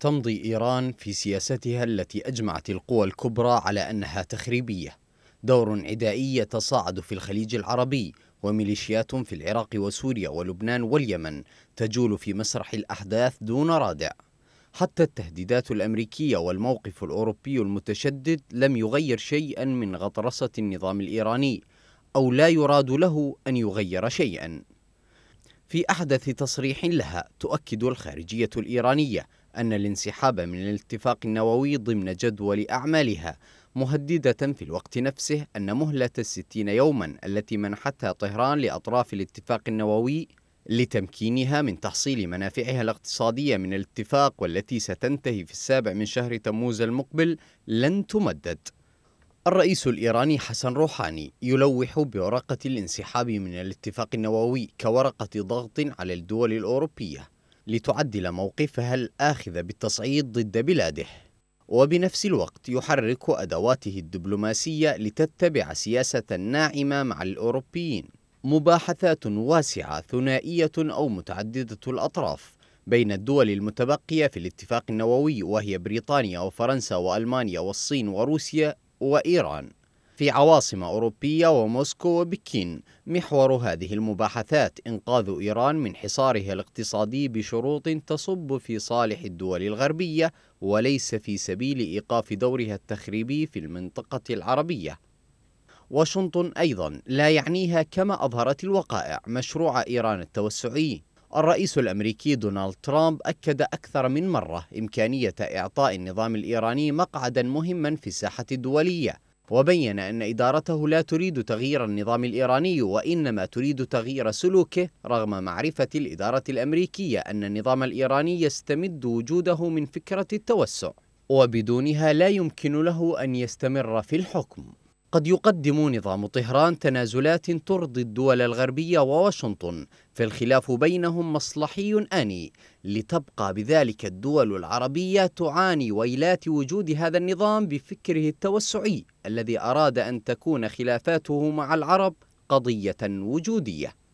تمضي إيران في سياستها التي أجمعت القوى الكبرى على أنها تخريبية دور عدائي يتصاعد في الخليج العربي وميليشيات في العراق وسوريا ولبنان واليمن تجول في مسرح الأحداث دون رادع حتى التهديدات الأمريكية والموقف الأوروبي المتشدد لم يغير شيئا من غطرسة النظام الإيراني أو لا يراد له أن يغير شيئا في أحدث تصريح لها تؤكد الخارجية الإيرانية أن الانسحاب من الاتفاق النووي ضمن جدول أعمالها مهددة في الوقت نفسه أن مهلة الستين يوما التي منحتها طهران لأطراف الاتفاق النووي لتمكينها من تحصيل منافعها الاقتصادية من الاتفاق والتي ستنتهي في السابع من شهر تموز المقبل لن تمدد الرئيس الإيراني حسن روحاني يلوح بورقة الانسحاب من الاتفاق النووي كورقة ضغط على الدول الأوروبية لتعدل موقفها الآخذ بالتصعيد ضد بلاده وبنفس الوقت يحرك أدواته الدبلوماسية لتتبع سياسة ناعمة مع الأوروبيين مباحثات واسعة ثنائية أو متعددة الأطراف بين الدول المتبقية في الاتفاق النووي وهي بريطانيا وفرنسا وألمانيا والصين وروسيا وإيران في عواصم أوروبية وموسكو وبكين محور هذه المباحثات إنقاذ إيران من حصارها الاقتصادي بشروط تصب في صالح الدول الغربية وليس في سبيل إيقاف دورها التخريبي في المنطقة العربية واشنطن أيضا لا يعنيها كما أظهرت الوقائع مشروع إيران التوسعي الرئيس الامريكي دونالد ترامب اكد اكثر من مره امكانيه اعطاء النظام الايراني مقعدا مهما في الساحه الدوليه وبين أن إدارته لا تريد تغيير النظام الإيراني وإنما تريد تغيير سلوكه رغم معرفة الإدارة الأمريكية أن النظام الإيراني يستمد وجوده من فكرة التوسع وبدونها لا يمكن له أن يستمر في الحكم قد يقدم نظام طهران تنازلات ترضي الدول الغربية وواشنطن فالخلاف بينهم مصلحي آني لتبقى بذلك الدول العربية تعاني ويلات وجود هذا النظام بفكره التوسعي الذي أراد أن تكون خلافاته مع العرب قضية وجودية